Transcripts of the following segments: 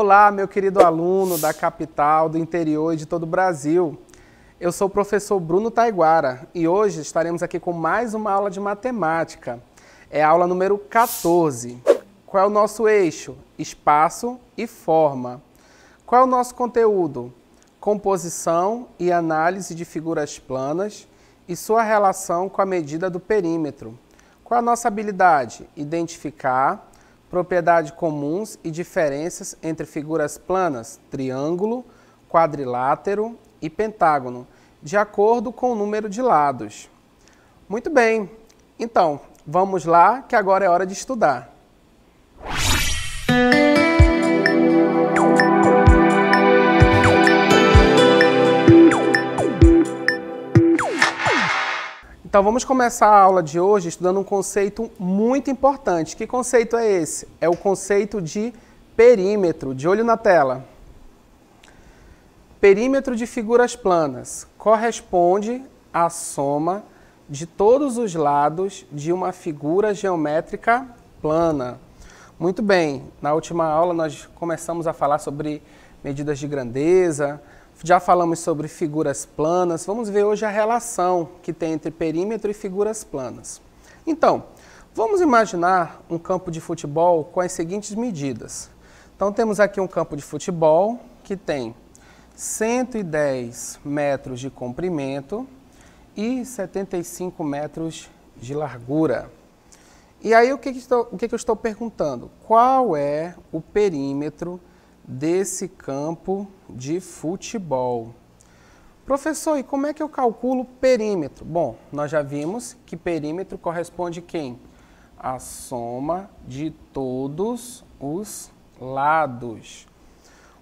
Olá, meu querido aluno da capital, do interior e de todo o Brasil. Eu sou o professor Bruno Taiguara e hoje estaremos aqui com mais uma aula de matemática. É a aula número 14. Qual é o nosso eixo? Espaço e forma. Qual é o nosso conteúdo? Composição e análise de figuras planas e sua relação com a medida do perímetro. Qual é a nossa habilidade? Identificar, Propriedades comuns e diferenças entre figuras planas, triângulo, quadrilátero e pentágono, de acordo com o número de lados. Muito bem, então vamos lá que agora é hora de estudar. Então vamos começar a aula de hoje estudando um conceito muito importante. Que conceito é esse? É o conceito de perímetro. De olho na tela. Perímetro de figuras planas corresponde à soma de todos os lados de uma figura geométrica plana. Muito bem, na última aula nós começamos a falar sobre medidas de grandeza, já falamos sobre figuras planas, vamos ver hoje a relação que tem entre perímetro e figuras planas. Então, vamos imaginar um campo de futebol com as seguintes medidas. Então temos aqui um campo de futebol que tem 110 metros de comprimento e 75 metros de largura. E aí o que, que estou, o que, que eu estou perguntando? Qual é o perímetro desse campo de futebol. Professor, e como é que eu calculo perímetro? Bom, nós já vimos que perímetro corresponde quem? A soma de todos os lados.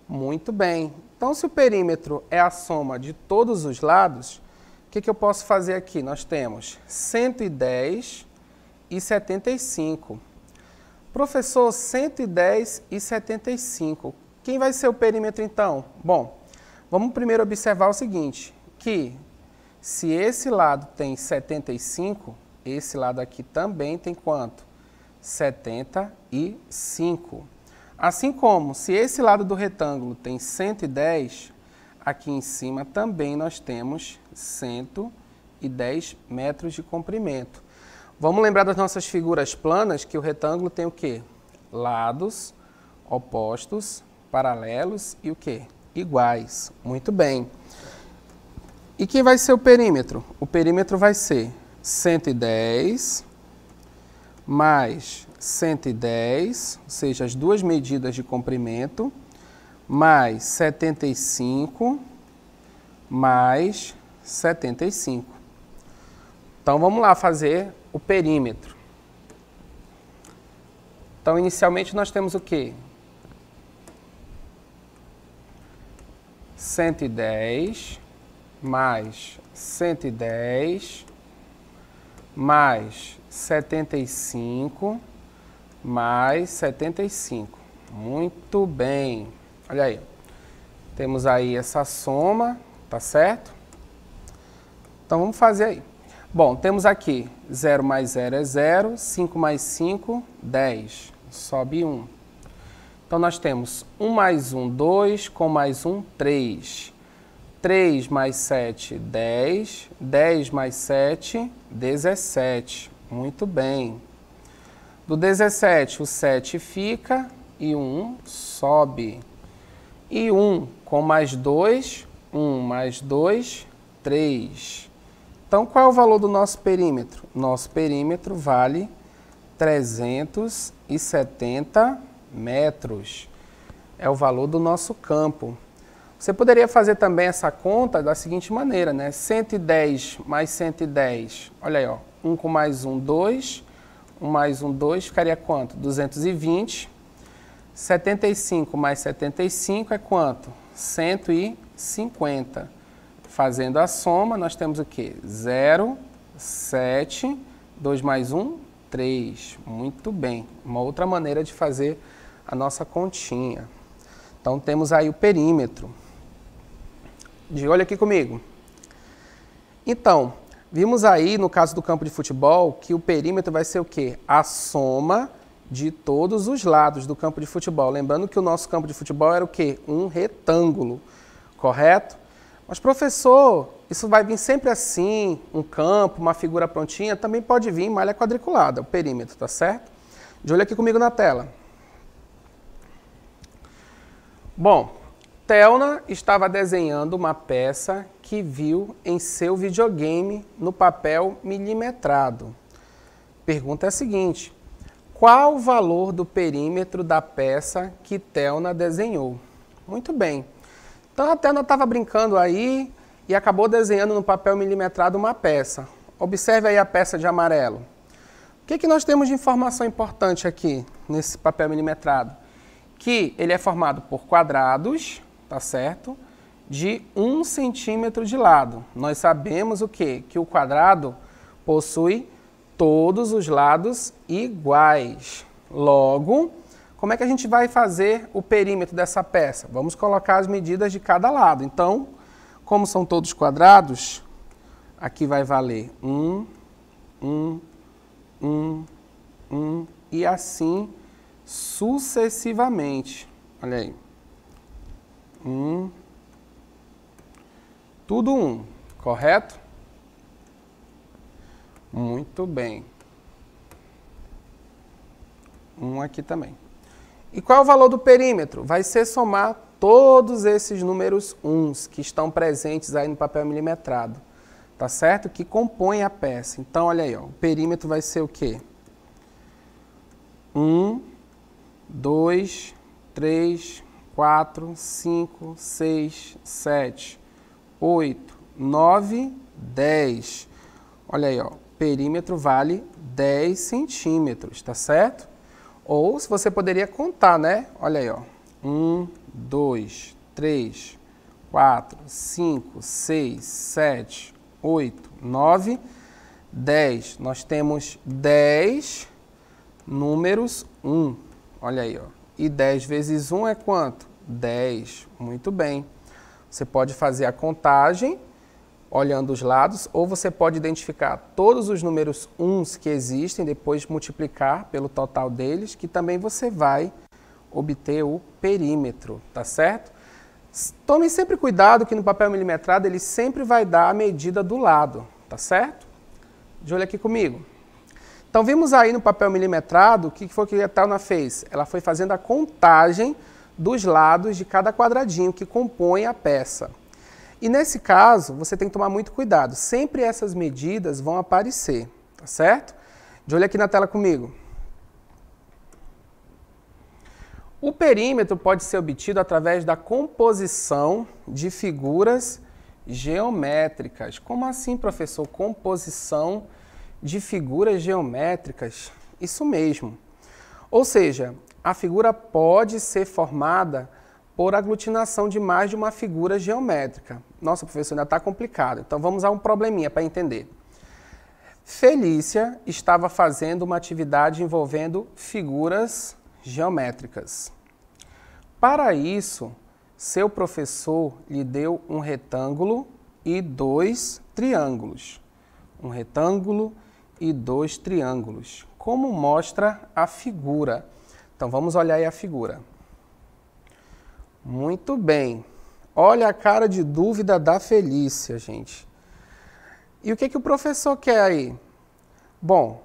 Muito bem. Então, se o perímetro é a soma de todos os lados, o que, que eu posso fazer aqui? Nós temos 110 e 75. Professor, 110 e 75. Quem vai ser o perímetro então? Bom, vamos primeiro observar o seguinte, que se esse lado tem 75, esse lado aqui também tem quanto? 75. Assim como se esse lado do retângulo tem 110, aqui em cima também nós temos 110 metros de comprimento. Vamos lembrar das nossas figuras planas que o retângulo tem o quê? Lados opostos paralelos e o quê? Iguais. Muito bem. E quem vai ser o perímetro? O perímetro vai ser 110 mais 110, ou seja, as duas medidas de comprimento, mais 75 mais 75. Então vamos lá fazer o perímetro. Então inicialmente nós temos o quê? 110 mais 110 mais 75 mais 75. Muito bem. Olha aí. Temos aí essa soma, tá certo? Então vamos fazer aí. Bom, temos aqui 0 mais 0 é 0, 5 mais 5, 10. Sobe 1. Então, nós temos 1 mais 1, 2, com mais 1, 3. 3 mais 7, 10. 10 mais 7, 17. Muito bem. Do 17, o 7 fica e o 1 sobe. E 1 com mais 2, 1 mais 2, 3. Então, qual é o valor do nosso perímetro? Nosso perímetro vale 370 metros é o valor do nosso campo. Você poderia fazer também essa conta da seguinte maneira, né? 110 mais 110, olha aí, ó, 1 com mais 1, 2, 1 mais 1, 2, ficaria quanto? 220. 75 mais 75 é quanto? 150. Fazendo a soma, nós temos o quê? 0, 7, 2 mais 1, 3. Muito bem. Uma outra maneira de fazer a nossa continha. Então temos aí o perímetro. De olho aqui comigo. Então, vimos aí no caso do campo de futebol que o perímetro vai ser o quê? A soma de todos os lados do campo de futebol. Lembrando que o nosso campo de futebol era o quê? Um retângulo, correto? Mas professor, isso vai vir sempre assim, um campo, uma figura prontinha, também pode vir em malha quadriculada, o perímetro, tá certo? De olho aqui comigo na tela. Bom, Telna estava desenhando uma peça que viu em seu videogame no papel milimetrado. Pergunta é a seguinte: qual o valor do perímetro da peça que Telna desenhou? Muito bem. Então a Telna estava brincando aí e acabou desenhando no papel milimetrado uma peça. Observe aí a peça de amarelo. O que, que nós temos de informação importante aqui nesse papel milimetrado? que ele é formado por quadrados, tá certo? De um centímetro de lado. Nós sabemos o quê? Que o quadrado possui todos os lados iguais. Logo, como é que a gente vai fazer o perímetro dessa peça? Vamos colocar as medidas de cada lado. Então, como são todos quadrados, aqui vai valer 1, 1, 1, 1 e assim sucessivamente. Olha aí. Um. Tudo um, correto? Muito bem. Um aqui também. E qual é o valor do perímetro? Vai ser somar todos esses números uns que estão presentes aí no papel milimetrado, tá certo? Que compõem a peça. Então, olha aí, ó, o perímetro vai ser o quê? 1, um, 2, 3, 4, 5, 6, 7, 8, 9, 10. Olha aí, ó. Perímetro vale 10 centímetros, tá certo? Ou se você poderia contar, né? Olha aí, ó. 1, 2, 3, 4, 5, 6, 7, 8, 9, 10. Nós temos 10 números 1. Olha aí, ó. E 10 vezes 1 é quanto? 10. Muito bem. Você pode fazer a contagem olhando os lados, ou você pode identificar todos os números uns que existem, depois multiplicar pelo total deles, que também você vai obter o perímetro, tá certo? Tome sempre cuidado que no papel milimetrado ele sempre vai dar a medida do lado, tá certo? De olho aqui comigo. Então vimos aí no papel milimetrado o que foi que a Tauna fez. Ela foi fazendo a contagem dos lados de cada quadradinho que compõe a peça. E nesse caso, você tem que tomar muito cuidado. Sempre essas medidas vão aparecer, tá certo? De olho aqui na tela comigo. O perímetro pode ser obtido através da composição de figuras geométricas. Como assim, professor? Composição de figuras geométricas. Isso mesmo. Ou seja, a figura pode ser formada por aglutinação de mais de uma figura geométrica. Nossa, professor, ainda está complicado. Então vamos a um probleminha para entender. Felícia estava fazendo uma atividade envolvendo figuras geométricas. Para isso, seu professor lhe deu um retângulo e dois triângulos. Um retângulo e dois triângulos, como mostra a figura. Então vamos olhar aí a figura. Muito bem. Olha a cara de dúvida da Felícia, gente. E o que, que o professor quer aí? Bom,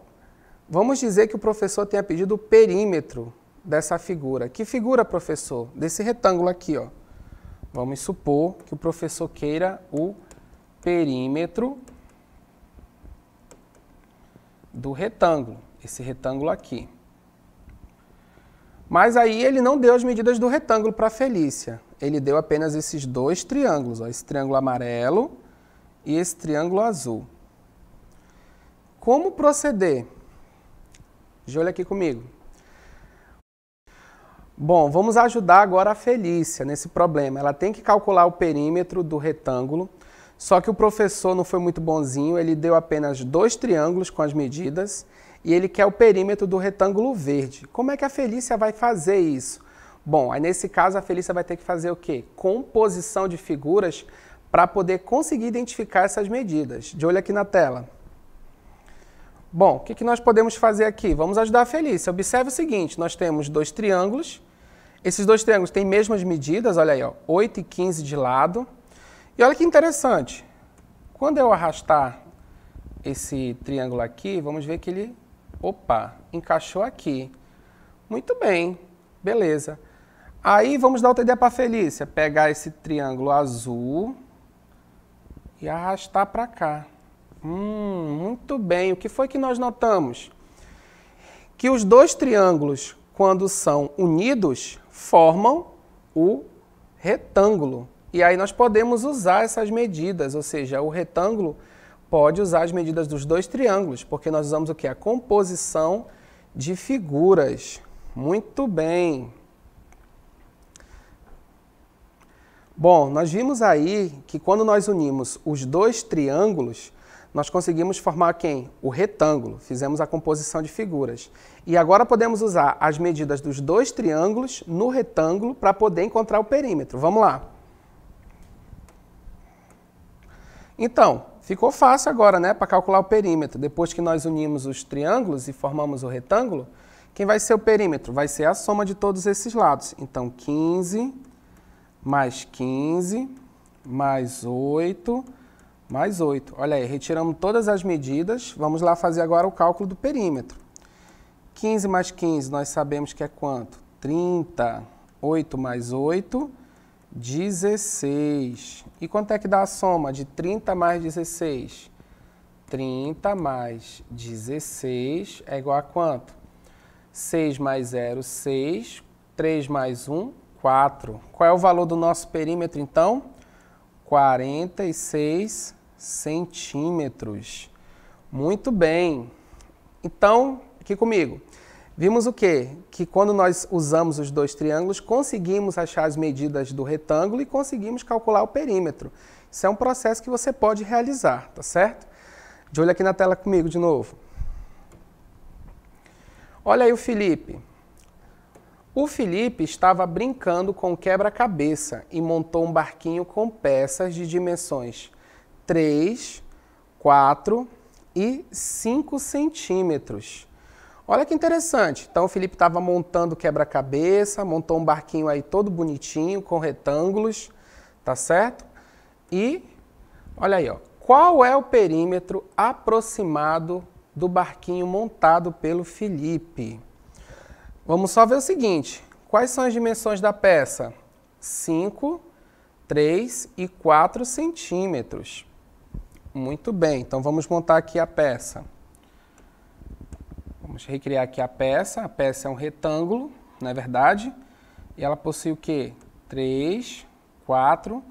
vamos dizer que o professor tenha pedido o perímetro dessa figura. Que figura, professor? Desse retângulo aqui, ó. Vamos supor que o professor queira o perímetro do retângulo, esse retângulo aqui. Mas aí ele não deu as medidas do retângulo para Felícia. Ele deu apenas esses dois triângulos, ó, esse triângulo amarelo e esse triângulo azul. Como proceder? De olho aqui comigo. Bom, vamos ajudar agora a Felícia nesse problema. Ela tem que calcular o perímetro do retângulo só que o professor não foi muito bonzinho, ele deu apenas dois triângulos com as medidas e ele quer o perímetro do retângulo verde. Como é que a Felícia vai fazer isso? Bom, aí nesse caso a Felícia vai ter que fazer o quê? Composição de figuras para poder conseguir identificar essas medidas. De olho aqui na tela. Bom, o que, que nós podemos fazer aqui? Vamos ajudar a Felícia. Observe o seguinte, nós temos dois triângulos. Esses dois triângulos têm mesmas medidas, olha aí, ó, 8 e 15 de lado. E olha que interessante. Quando eu arrastar esse triângulo aqui, vamos ver que ele, opa, encaixou aqui. Muito bem, beleza. Aí vamos dar o TD para a Felícia, pegar esse triângulo azul e arrastar para cá. Hum, muito bem. O que foi que nós notamos? Que os dois triângulos, quando são unidos, formam o retângulo. E aí nós podemos usar essas medidas, ou seja, o retângulo pode usar as medidas dos dois triângulos, porque nós usamos o que? A composição de figuras. Muito bem. Bom, nós vimos aí que quando nós unimos os dois triângulos, nós conseguimos formar quem? O retângulo. Fizemos a composição de figuras. E agora podemos usar as medidas dos dois triângulos no retângulo para poder encontrar o perímetro. Vamos lá. Então, ficou fácil agora, né, para calcular o perímetro. Depois que nós unimos os triângulos e formamos o retângulo, quem vai ser o perímetro? Vai ser a soma de todos esses lados. Então, 15 mais 15 mais 8 mais 8. Olha aí, retiramos todas as medidas. Vamos lá fazer agora o cálculo do perímetro. 15 mais 15, nós sabemos que é quanto? 30. 8 mais 8 16. E quanto é que dá a soma de 30 mais 16? 30 mais 16 é igual a quanto? 6 mais 0, 6. 3 mais 1, 4. Qual é o valor do nosso perímetro, então? 46 centímetros. Muito bem. Então, aqui comigo. Vimos o quê? Que quando nós usamos os dois triângulos, conseguimos achar as medidas do retângulo e conseguimos calcular o perímetro. Isso é um processo que você pode realizar, tá certo? De olho aqui na tela comigo de novo. Olha aí o Felipe. O Felipe estava brincando com quebra-cabeça e montou um barquinho com peças de dimensões 3, 4 e 5 centímetros. Olha que interessante. Então o Felipe estava montando quebra-cabeça, montou um barquinho aí todo bonitinho, com retângulos, tá certo? E olha aí, ó. Qual é o perímetro aproximado do barquinho montado pelo Felipe? Vamos só ver o seguinte: quais são as dimensões da peça? 5, 3 e 4 centímetros. Muito bem, então vamos montar aqui a peça. Vamos recriar aqui a peça. A peça é um retângulo, não é verdade? E ela possui o quê? 3, 4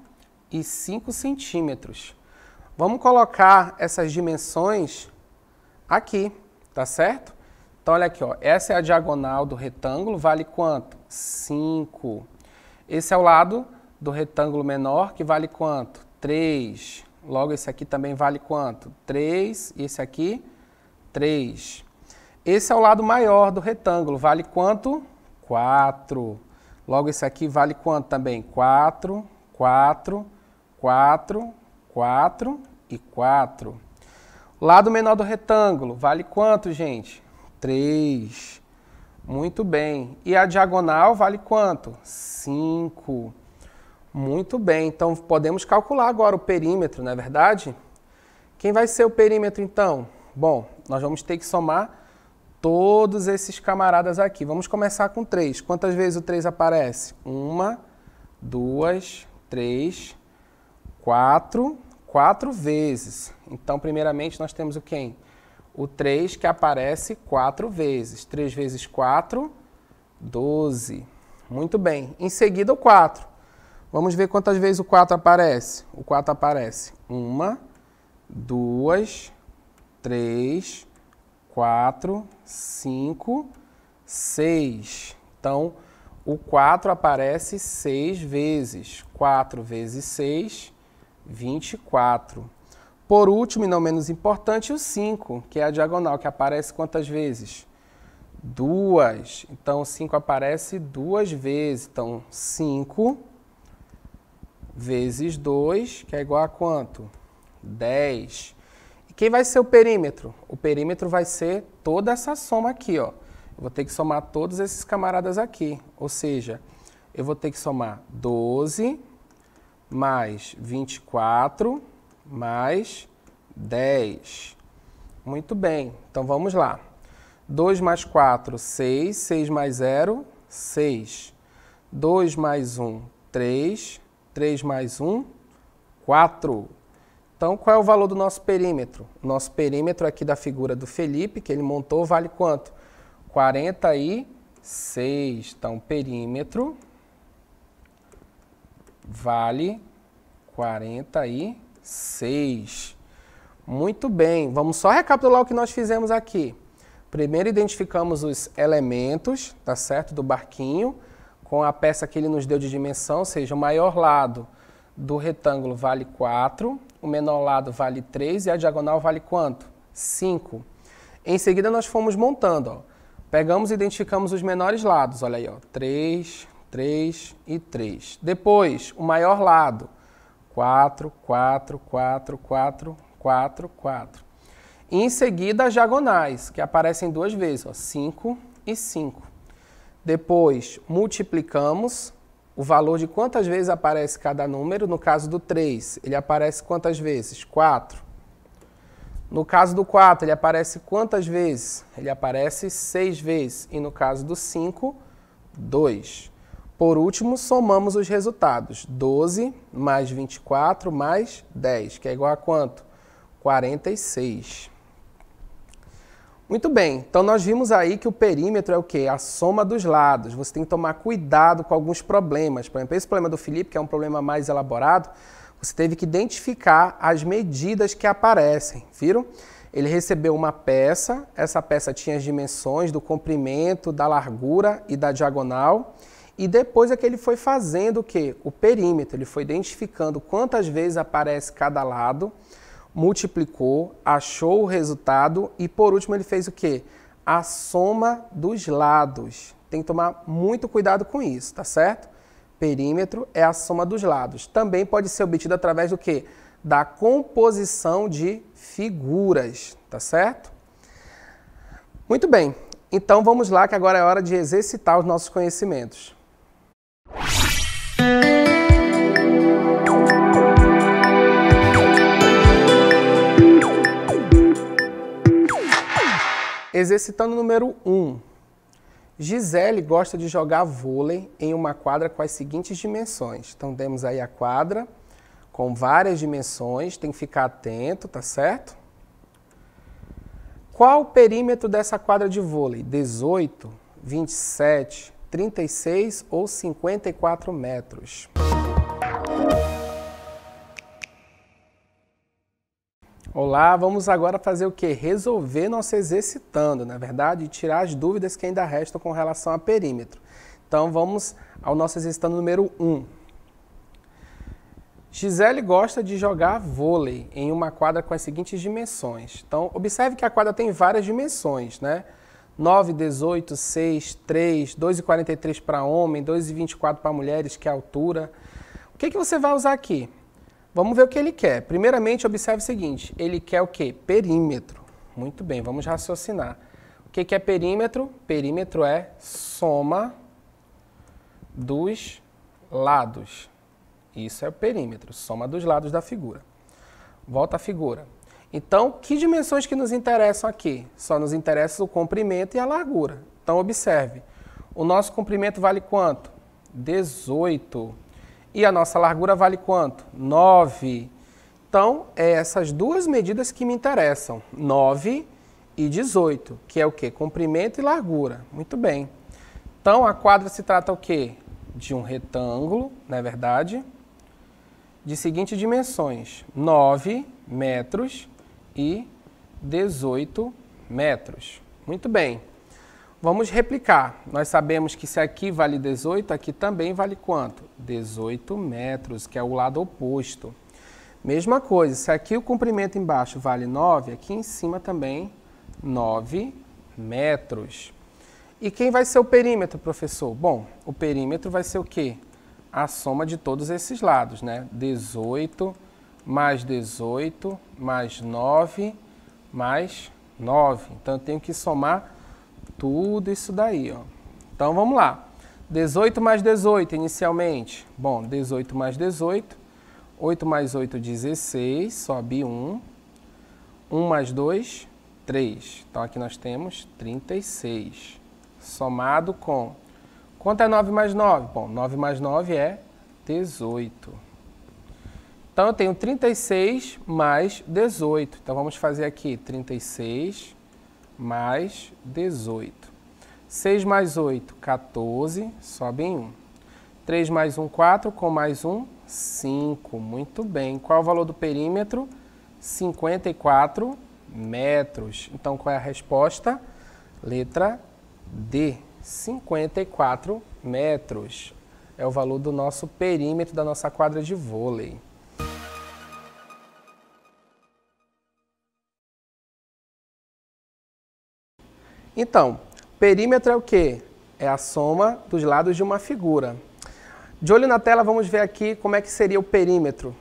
e 5 centímetros. Vamos colocar essas dimensões aqui, tá certo? Então, olha aqui, ó. essa é a diagonal do retângulo, vale quanto? 5. Esse é o lado do retângulo menor, que vale quanto? 3. Logo, esse aqui também vale quanto? 3. E esse aqui? 3. Esse é o lado maior do retângulo, vale quanto? 4. Logo, esse aqui vale quanto também? 4, 4, 4, 4 e 4. Lado menor do retângulo, vale quanto, gente? 3. Muito bem. E a diagonal vale quanto? 5. Muito bem. Então, podemos calcular agora o perímetro, não é verdade? Quem vai ser o perímetro, então? Bom, nós vamos ter que somar todos esses camaradas aqui. Vamos começar com três. Quantas vezes o três aparece? Uma, duas, três, quatro, quatro vezes. Então, primeiramente, nós temos o quem? O 3 que aparece quatro vezes. 3 vezes 4, 12. Muito bem. Em seguida, o 4. Vamos ver quantas vezes o 4 aparece. O 4 aparece 1, 2, 3, 4. 4, 5, 6. Então, o 4 aparece 6 vezes. 4 vezes 6, 24. Por último, e não menos importante, o 5, que é a diagonal, que aparece quantas vezes? Duas. Então, 5 aparece duas vezes. Então, 5 vezes 2, que é igual a quanto? 10. Quem vai ser o perímetro? O perímetro vai ser toda essa soma aqui, ó. Eu vou ter que somar todos esses camaradas aqui. Ou seja, eu vou ter que somar 12 mais 24 mais 10. Muito bem, então vamos lá. 2 mais 4, 6. 6 mais 0, 6. 2 mais 1, 3. 3 mais 1, 4. Então, qual é o valor do nosso perímetro? Nosso perímetro aqui da figura do Felipe, que ele montou, vale quanto? 46. Então, perímetro vale 46. Muito bem, vamos só recapitular o que nós fizemos aqui. Primeiro identificamos os elementos, tá certo, do barquinho, com a peça que ele nos deu de dimensão, ou seja, o maior lado do retângulo vale 4, o menor lado vale 3 e a diagonal vale quanto? 5. Em seguida, nós fomos montando. Ó. Pegamos e identificamos os menores lados. Olha aí, ó. 3, 3 e 3. Depois, o maior lado. 4, 4, 4, 4, 4, 4. E em seguida, as diagonais, que aparecem duas vezes. Ó. 5 e 5. Depois, multiplicamos o valor de quantas vezes aparece cada número. No caso do 3, ele aparece quantas vezes? 4. No caso do 4, ele aparece quantas vezes? Ele aparece 6 vezes. E no caso do 5, 2. Por último, somamos os resultados. 12 mais 24 mais 10, que é igual a quanto? 46. Muito bem, então nós vimos aí que o perímetro é o quê? A soma dos lados. Você tem que tomar cuidado com alguns problemas. Por exemplo, esse problema do Felipe, que é um problema mais elaborado, você teve que identificar as medidas que aparecem, viram? Ele recebeu uma peça, essa peça tinha as dimensões do comprimento, da largura e da diagonal. E depois é que ele foi fazendo o quê? O perímetro, ele foi identificando quantas vezes aparece cada lado, multiplicou, achou o resultado e por último ele fez o quê? A soma dos lados. Tem que tomar muito cuidado com isso, tá certo? Perímetro é a soma dos lados. Também pode ser obtido através do quê? Da composição de figuras, tá certo? Muito bem, então vamos lá que agora é hora de exercitar os nossos conhecimentos. Exercitando número 1. Um. Gisele gosta de jogar vôlei em uma quadra com as seguintes dimensões. Então temos aí a quadra com várias dimensões, tem que ficar atento, tá certo? Qual o perímetro dessa quadra de vôlei? 18, 27, 36 ou 54 metros? Olá, vamos agora fazer o que? Resolver nosso exercitando, na é verdade, e tirar as dúvidas que ainda restam com relação a perímetro. Então vamos ao nosso exercitando número 1. Gisele gosta de jogar vôlei em uma quadra com as seguintes dimensões. Então observe que a quadra tem várias dimensões, né? 9, 18, 6, 3, 2,43 para homem, 2,24 para mulheres, que é a altura. O que, que você vai usar aqui? Vamos ver o que ele quer. Primeiramente, observe o seguinte: ele quer o que? Perímetro. Muito bem, vamos raciocinar. O que, que é perímetro? Perímetro é soma dos lados. Isso é o perímetro, soma dos lados da figura. Volta à figura. Então, que dimensões que nos interessam aqui? Só nos interessa o comprimento e a largura. Então, observe. O nosso comprimento vale quanto? 18 e a nossa largura vale quanto? 9. Então, é essas duas medidas que me interessam, 9 e 18, que é o que? Comprimento e largura. Muito bem. Então, a quadra se trata o quê? De um retângulo, não é verdade? De seguintes dimensões, 9 metros e 18 metros. Muito bem. Vamos replicar. Nós sabemos que se aqui vale 18, aqui também vale quanto? 18 metros, que é o lado oposto. Mesma coisa, se aqui o comprimento embaixo vale 9, aqui em cima também 9 metros. E quem vai ser o perímetro, professor? Bom, o perímetro vai ser o quê? A soma de todos esses lados, né? 18 mais 18 mais 9 mais 9. Então, eu tenho que somar tudo isso daí, ó. Então vamos lá. 18 mais 18 inicialmente. Bom, 18 mais 18. 8 mais 8, 16. Sobe 1. 1 mais 2, 3. Então aqui nós temos 36. Somado com. Quanto é 9 mais 9? Bom, 9 mais 9 é 18. Então eu tenho 36 mais 18. Então vamos fazer aqui 36 mais 18. 6 mais 8, 14, sobe em 1. 3 mais 1, 4, com mais 1, 5. Muito bem. Qual é o valor do perímetro? 54 metros. Então, qual é a resposta? Letra D, 54 metros. É o valor do nosso perímetro da nossa quadra de vôlei. Então, perímetro é o quê? É a soma dos lados de uma figura. De olho na tela, vamos ver aqui como é que seria o perímetro.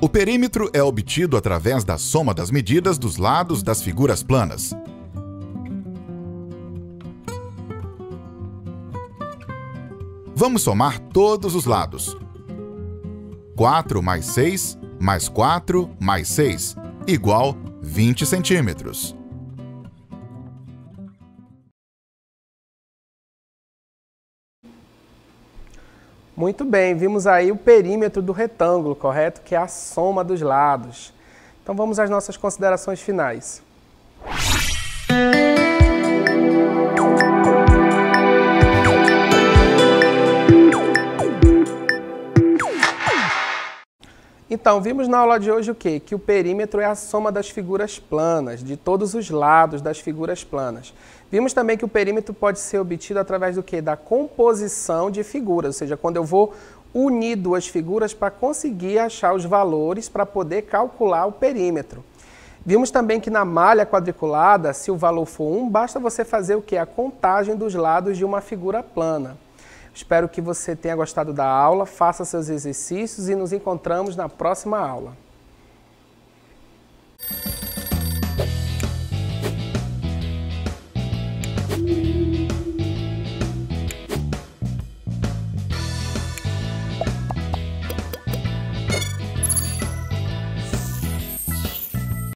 O perímetro é obtido através da soma das medidas dos lados das figuras planas. Vamos somar todos os lados. 4 mais 6, mais 4, mais 6, igual 20 centímetros. Muito bem, vimos aí o perímetro do retângulo, correto? Que é a soma dos lados. Então vamos às nossas considerações finais. Então, vimos na aula de hoje o quê? Que o perímetro é a soma das figuras planas, de todos os lados das figuras planas. Vimos também que o perímetro pode ser obtido através do quê? Da composição de figuras, ou seja, quando eu vou unir duas figuras para conseguir achar os valores para poder calcular o perímetro. Vimos também que na malha quadriculada, se o valor for 1, basta você fazer o que? A contagem dos lados de uma figura plana. Espero que você tenha gostado da aula, faça seus exercícios e nos encontramos na próxima aula.